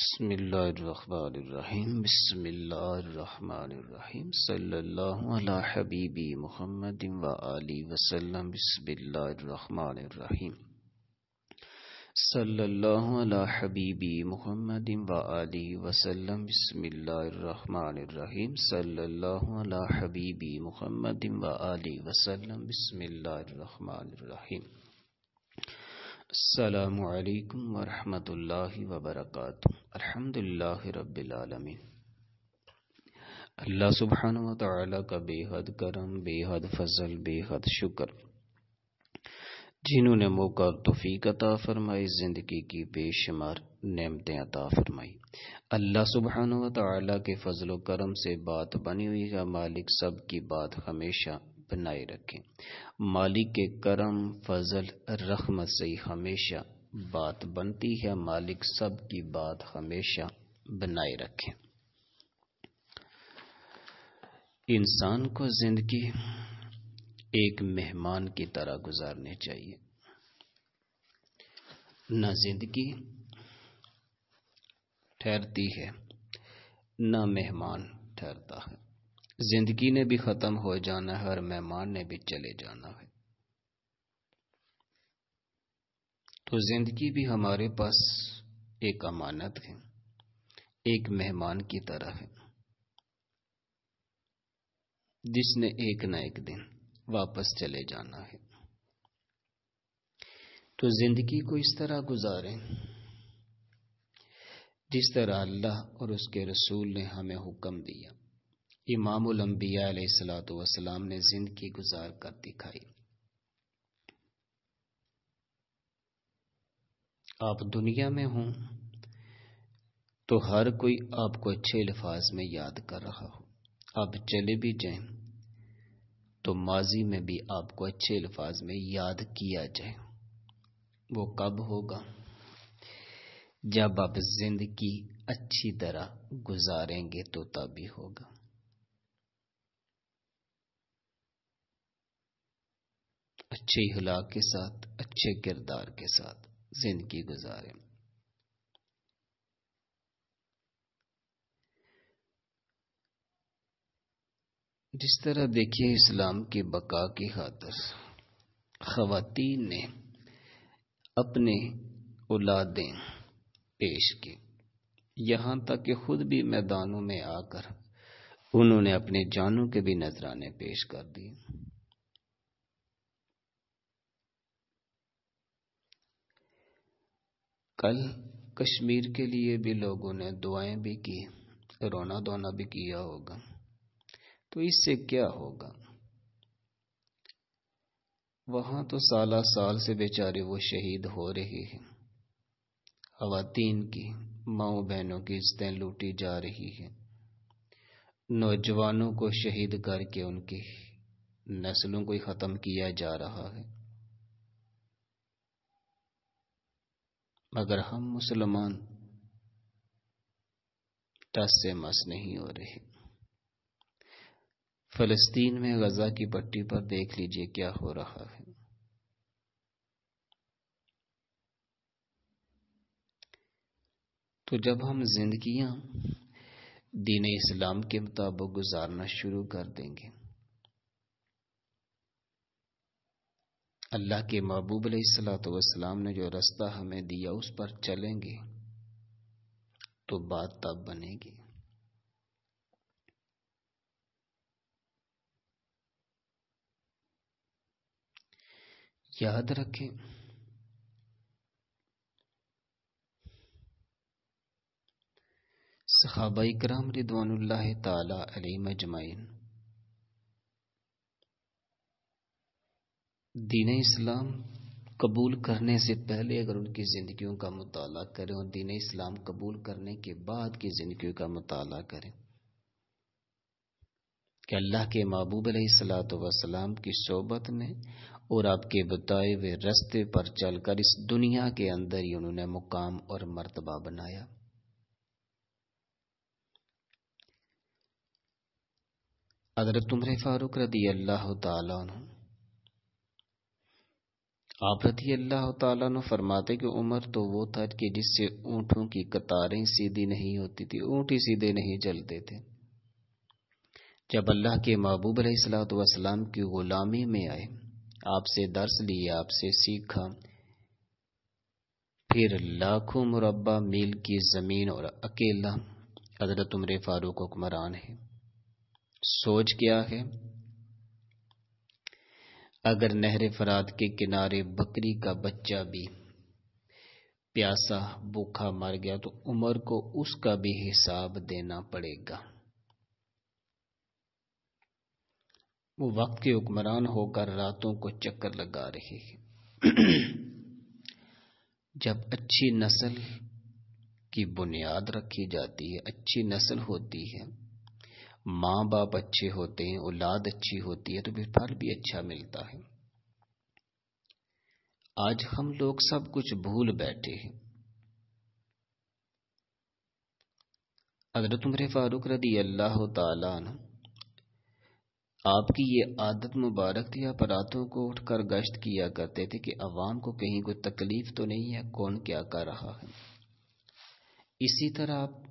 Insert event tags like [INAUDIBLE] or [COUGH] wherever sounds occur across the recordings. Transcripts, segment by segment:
बसमीम बसमीम सल्ला हबीबी मोहम्मद वली वसलम बसमीम सल्ला हबीबी मोहम्मद वली वसलम बसमीम सल्ला हबीबी मोहम्मद वली वसलम बसमीम अल्लाम वरहमल वबरक अलहमदिल्ला रबालमीन अल्लाह सुबहान वाली का बेहद करम बेहद फजल बेहद शुक्र जिन्होंने मौका और तोफ़ीक अता फरमाई ज़िंदगी की बेशुमार नेमतें अता फरमाई अल्लाह सुबहान वाली के फजल करम से बात बनी हुई है मालिक सब की बात हमेशा बनाए रखें मालिक के करम फजल रहमत से हमेशा बात बनती है मालिक सब की बात हमेशा बनाए रखें इंसान को जिंदगी एक मेहमान की तरह गुजारनी चाहिए न जिंदगी ठहरती है न मेहमान ठहरता है जिंदगी ने भी खत्म हो जाना है और मेहमान ने भी चले जाना है तो जिंदगी भी हमारे पास एक अमानत है एक मेहमान की तरह है जिसने एक न एक दिन वापस चले जाना है तो जिंदगी को इस तरह गुजारें जिस तरह अल्लाह और उसके रसूल ने हमें हुक्म दिया इमामुल सलाम ने जिंदगी गुजार कर दिखाई आप दुनिया में हो तो हर कोई आपको अच्छे अल्फाज में याद कर रहा हो आप चले भी जाए तो माजी में भी आपको अच्छे अल्फाज में याद किया जाए वो कब होगा जब आप जिंदगी अच्छी तरह गुजारेंगे तो तभी होगा अच्छे हलाक के साथ अच्छे किरदार के साथ जिंदगी गुजारें जिस तरह देखिए इस्लाम की बका की खातर खातन ने अपने औलादें पेश की यहाँ तक कि खुद भी मैदानों में आकर उन्होंने अपने जानों के भी नजराने पेश कर दिए कल कश्मीर के लिए भी लोगों ने दुआएं भी की रोना धोना भी किया होगा तो इससे क्या होगा वहां तो साला साल से बेचारे वो शहीद हो रहे हैं खातन की माओ बहनों की इज्जतें लूटी जा रही है नौजवानों को शहीद करके उनकी नस्लों को ही ख़त्म किया जा रहा है मगर हम मुसलमान टस से मस नहीं हो रहे फलस्तीन में गजा की पट्टी पर देख लीजिए क्या हो रहा है तो जब हम जिंदगियां दीन इस्लाम के मुताबिक गुजारना शुरू कर देंगे अल्लाह के महबूब सलाम ने जो रास्ता हमें दिया उस पर चलेंगे तो बात तब बनेगी याद रखें सहाबाई कराम रिदवान ताला अली मजमाइन दीन इस्लाम कबूल करने से पहले अगर उनकी ज़िंदगियों का मताल करें और दीन इस्लाम कबूल करने के बाद की ज़िंदगियों का मताल करें कि अल्लाह के महबूब सलाम की सोबत में और आपके बताए हुए रास्ते पर चलकर इस दुनिया के अंदर ही उन्होंने मुकाम और मर्तबा बनाया हजरत उम्र फारूक रदी अल्लाह तुम आप रती अल्लाह तु फरमाते कि उमर तो वो था कि जिससे ऊँटों की कतारें सीधी नहीं होती थी ऊँट ही सीधे नहीं चलते थे जब अल्लाह के महबूब सलाम की ग़ुलामी में आए आपसे दर्स लिए आपसे सीखा फिर लाखों मुरबा मील की ज़मीन और अकेला हजरत उम्र फ़ारूक हुक्मरान है सोच क्या है अगर नहर फरात के किनारे बकरी का बच्चा भी प्यासा भूखा मर गया तो उमर को उसका भी हिसाब देना पड़ेगा वो वक्त के हुक्मरान होकर रातों को चक्कर लगा रहे हैं [CLEARS THROAT] जब अच्छी नस्ल की बुनियाद रखी जाती है अच्छी नस्ल होती है माँ बाप अच्छे होते हैं औलाद अच्छी होती है तो फिर फल भी अच्छा मिलता है आज हम लोग सब कुछ भूल बैठे हैं अगर तुम्हारे फारूक रदी अल्लाह ताला आपकी ये आदत मुबारक थी आप रातों को उठकर गश्त किया करते थे कि अवाम को कहीं कोई तकलीफ तो नहीं है कौन क्या कर रहा है इसी तरह आप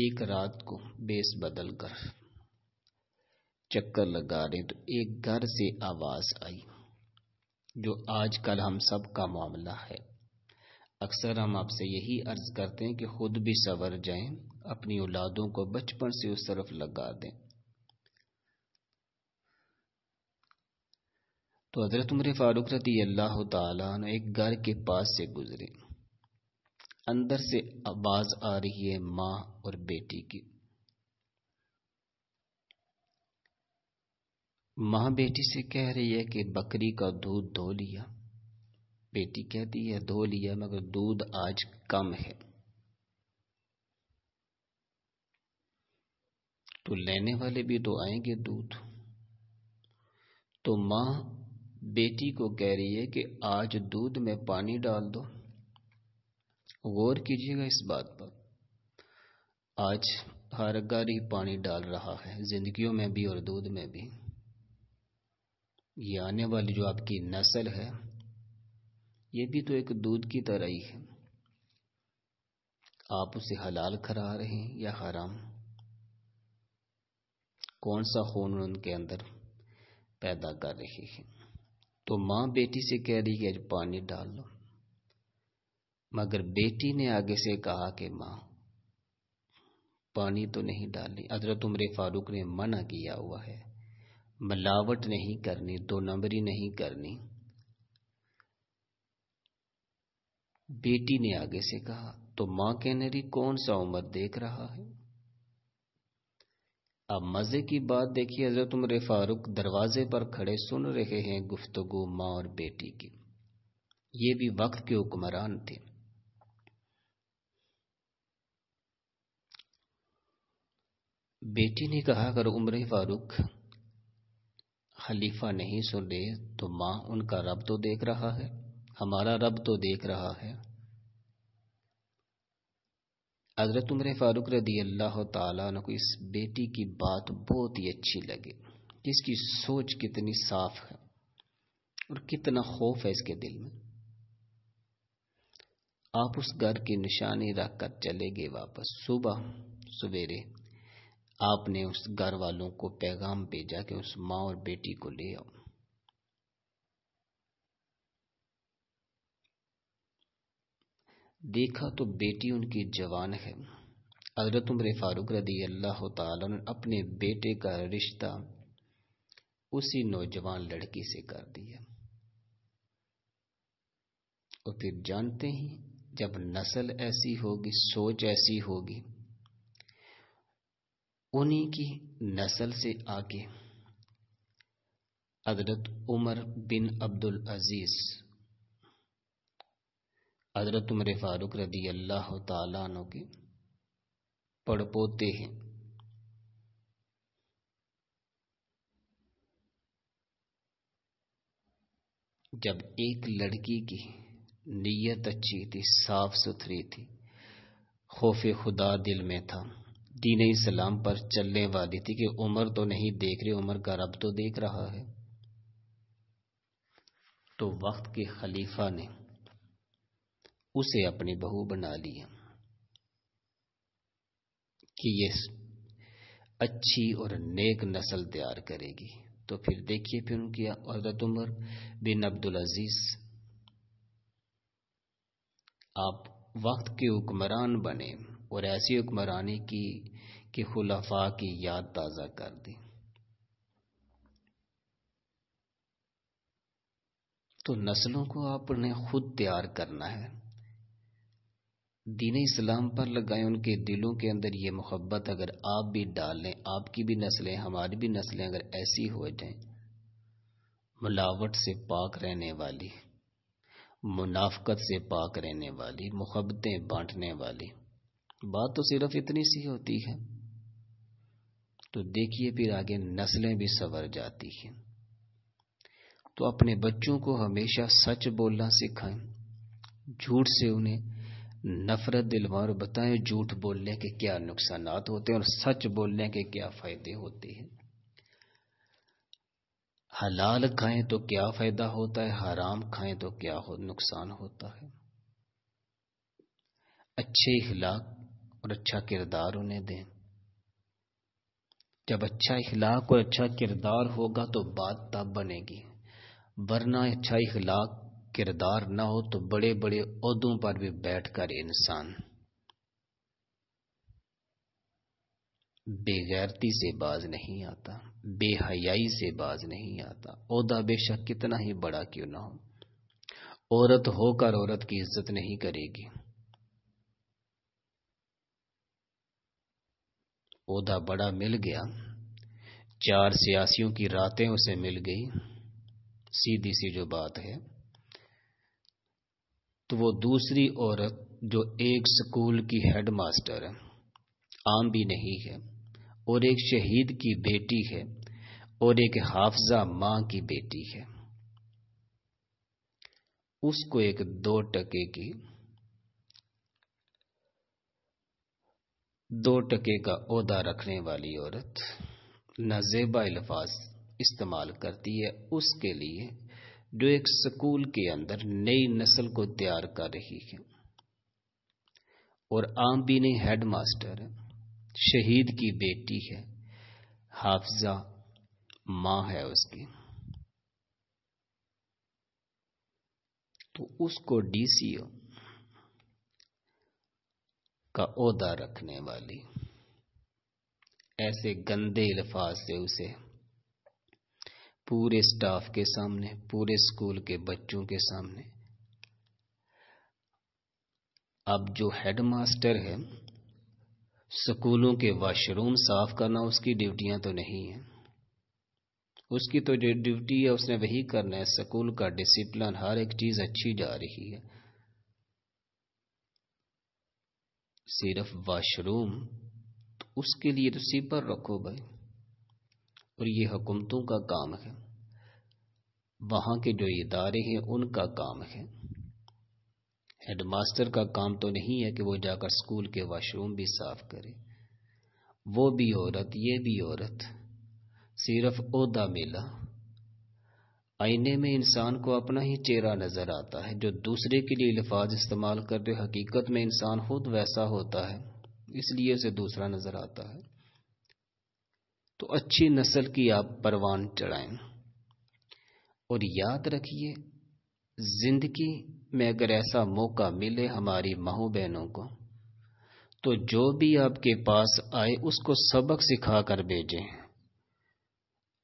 एक रात को बेस बदल कर चक्कर लगा रहे तो एक घर से आवाज आई जो आजकल हम सब का मामला है अक्सर हम आपसे यही अर्ज करते हैं कि खुद भी सवर जाएं अपनी औलादों को बचपन से उस तरफ लगा दें तो हजरत उम्र फारूक रती अल्लाह तक घर के पास से गुजरे अंदर से आवाज आ रही है मां और बेटी की मां बेटी से कह रही है कि बकरी का दूध धो लिया बेटी कहती है धो लिया मगर दूध आज कम है तो लेने वाले भी तो आएंगे दूध तो मां बेटी को कह रही है कि आज दूध में पानी डाल दो गौर कीजिएगा इस बात पर आज हर घर ही पानी डाल रहा है जिंदगियों में भी और दूध में भी ये आने वाली जो आपकी नस्ल है ये भी तो एक दूध की तरह ही है आप उसे हलाल करा रहे हैं या हराम कौन सा खून उनके अंदर पैदा कर रही है तो माँ बेटी से कह रही है पानी डाल लो मगर बेटी ने आगे से कहा कि माँ पानी तो नहीं डालनी हजरत उम्र फारूक ने मना किया हुआ है मिलावट नहीं करनी दो नंबरी नहीं करनी बेटी ने आगे से कहा तो मां कहने रही कौन सा उम्र देख रहा है अब मजे की बात देखिए हजरत उम्र फारूक दरवाजे पर खड़े सुन रहे हैं गुफ्तगु माँ और बेटी की ये भी वक्त के हुक्मरान थे बेटी ने कहा अगर उम्र फारूक खलीफा नहीं सुन रहे तो माँ उनका रब तो देख रहा है हमारा रब तो देख रहा है हजरत उम्र फारूक रदी अल्लाह तला को इस बेटी की बात बहुत ही अच्छी लगी जिसकी सोच कितनी साफ है और कितना खौफ है इसके दिल में आप उस घर की निशानी रखकर चले गए वापस सुबह सवेरे आपने उस घर वालों को पैगाम भेजा कि उस माँ और बेटी को ले आओ देखा तो बेटी उनकी जवान है अजरत उम्र फारूक रदी अल्लाह ने अपने बेटे का रिश्ता उसी नौजवान लड़की से कर दिया और फिर जानते ही जब नस्ल ऐसी होगी सोच ऐसी होगी उन्हीं की नस्ल से आगे हजरत उमर बिन अब्दुल अजीज हजरत उमर फारूक रदी अल्लाह तु के पड़पोते हैं जब एक लड़की की नीयत अच्छी थी साफ सुथरी थी खौफ खुदा दिल में था दीन इस्लाम पर चलने वाली थी कि उमर तो नहीं देख रही उमर का रब तो देख रहा है तो वक्त के खलीफा ने उसे अपनी बहू बना लिया कि ये अच्छी और नेक नस्ल तैयार करेगी तो फिर देखिए फिर उनकी औरत उमर बिन अब्दुल अजीज आप वक्त के हुक्मरान बने और ऐसी हुक्मरानी की कि खुलफा की याद ताज़ा कर दी तो नस्लों को आपने खुद तैयार करना है दीन इस्लाम पर लगाएं उनके दिलों के अंदर ये मोहब्बत अगर आप भी डाल लें आपकी भी नस्लें हमारी भी नस्लें अगर ऐसी हो जाएं मिलावट से पाक रहने वाली मुनाफ्त से पाक रहने वाली मुहब्बतें बांटने वाली बात तो सिर्फ इतनी सी होती है तो देखिए फिर आगे नस्लें भी सवर जाती हैं तो अपने बच्चों को हमेशा सच बोलना सिखाएं झूठ से उन्हें नफरत दिलवाएं और बताएं झूठ बोलने के क्या नुकसान होते हैं और सच बोलने के क्या फायदे होते हैं हलाल खाएं तो क्या फायदा होता है हराम खाएं तो क्या हो, नुकसान होता है अच्छे इखलाक और अच्छा किरदार उन्हें दें जब अच्छा इखलाक और अच्छा किरदार होगा तो बात तब बनेगी वरना अच्छा इखलाक किरदार ना हो तो बड़े बड़े अहदों पर भी बैठकर इंसान बेगैरती से बाज नहीं आता बेहयाई से बाज नहीं आता अहदा बेशक कितना ही बड़ा क्यों ना हो औरत होकर औरत की इज्जत नहीं करेगी ओहदा बड़ा मिल गया चार सियासियों की रातें उसे मिल गई सीधी सी जो बात है तो वो दूसरी औरत जो एक स्कूल की हेडमास्टर है आम भी नहीं है और एक शहीद की बेटी है और एक हाफजा मां की बेटी है उसको एक दो टके की दो टके का अहदा रखने वाली औरत नजेबा अल्फाज इस्तेमाल करती है उसके लिए जो एक स्कूल के अंदर नई नस्ल को तैयार कर रही है और आम भी नहीं हेड मास्टर शहीद की बेटी है हाफजा माँ है उसकी तो उसको डीसीओ का ओहदा रखने वाली ऐसे गंदे अल्फाज से उसे पूरे स्टाफ के सामने पूरे स्कूल के बच्चों के सामने अब जो हेडमास्टर है स्कूलों के वॉशरूम साफ करना उसकी ड्यूटियां तो नहीं है उसकी तो जो ड्यूटी है उसने वही करना है स्कूल का डिसिप्लिन हर एक चीज़ अच्छी जा रही है सिर्फ वॉशरूम तो उसके लिए तो सिपर रखो भाई और ये हुकूमतों का काम है वहां के जो इदारे हैं उनका काम है हेडमास्टर का काम तो नहीं है कि वो जाकर स्कूल के वॉशरूम भी साफ करे वो भी औरत ये भी औरत सिर्फ ओहदा मिला आईने में इंसान को अपना ही चेहरा नजर आता है जो दूसरे के लिए लिफाज इस्तेमाल करते हकीकत में इंसान खुद वैसा होता है इसलिए उसे दूसरा नजर आता है तो अच्छी नस्ल की आप परवान चढ़ाएं और याद रखिए जिंदगी में अगर ऐसा मौका मिले हमारी माहू बहनों को तो जो भी आपके पास आए उसको सबक सिखा कर भेजें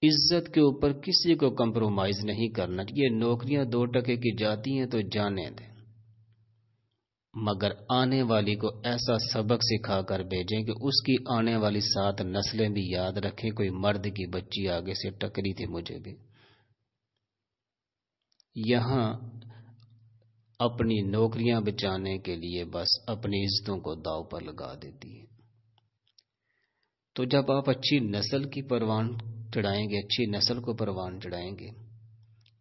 इज्जत के ऊपर किसी को कंप्रोमाइज नहीं करना ये नौकरियां दो टके की जाती हैं तो जाने दें मगर आने वाली को ऐसा सबक सिखा कर भेजें कि उसकी आने वाली सात नस्लें भी याद रखें कोई मर्द की बच्ची आगे से टकरी थी मुझे भी यहां अपनी नौकरियां बचाने के लिए बस अपनी इज्जतों को दाव पर लगा देती है तो जब आप अच्छी नस्ल की परवान चढ़ाएंगे अच्छी नस्ल को परवान चढ़ाएंगे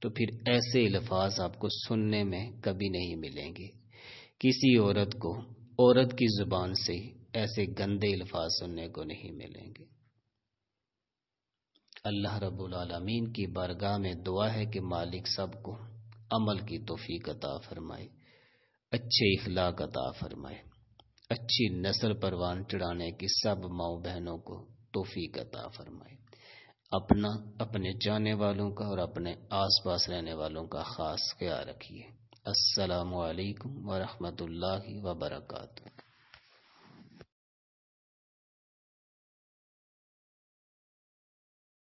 तो फिर ऐसे अल्फाज आपको सुनने में कभी नहीं मिलेंगे किसी औरत को औरत की जुबान से ऐसे गंदे अल्फाज सुनने को नहीं मिलेंगे अल्लाह रब्बुल आलमीन की बारगाह में दुआ है कि मालिक सबको अमल की तोफ़ी अता फरमाए अच्छे इखलाक अता फरमाए अच्छी नस्ल परवान चढ़ाने की सब माओ बहनों को तोफीक अता फरमाए अपना अपने जाने वालों का और अपने आसपास रहने वालों का ख़ास ख्याल रखिए असलकम ला वर्का